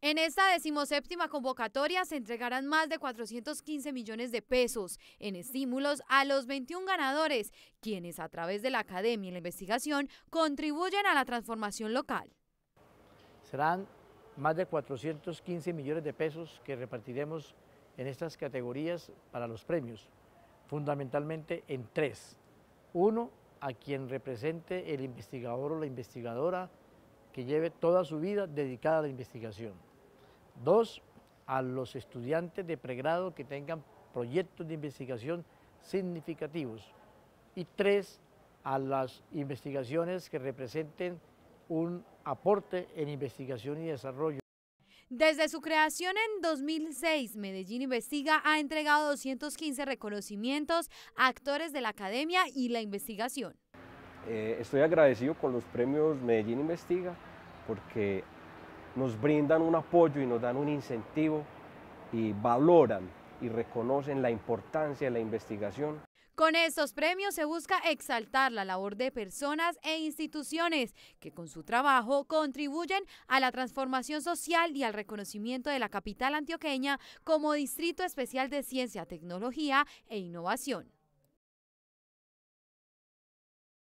En esta decimoséptima convocatoria se entregarán más de 415 millones de pesos en estímulos a los 21 ganadores, quienes a través de la academia y la investigación contribuyen a la transformación local. Serán más de 415 millones de pesos que repartiremos en estas categorías para los premios, fundamentalmente en tres. Uno, a quien represente el investigador o la investigadora que lleve toda su vida dedicada a la investigación. Dos, a los estudiantes de pregrado que tengan proyectos de investigación significativos. Y tres, a las investigaciones que representen un aporte en investigación y desarrollo. Desde su creación en 2006, Medellín Investiga ha entregado 215 reconocimientos a actores de la academia y la investigación. Eh, estoy agradecido con los premios Medellín Investiga porque nos brindan un apoyo y nos dan un incentivo y valoran y reconocen la importancia de la investigación. Con estos premios se busca exaltar la labor de personas e instituciones que con su trabajo contribuyen a la transformación social y al reconocimiento de la capital antioqueña como Distrito Especial de Ciencia, Tecnología e Innovación.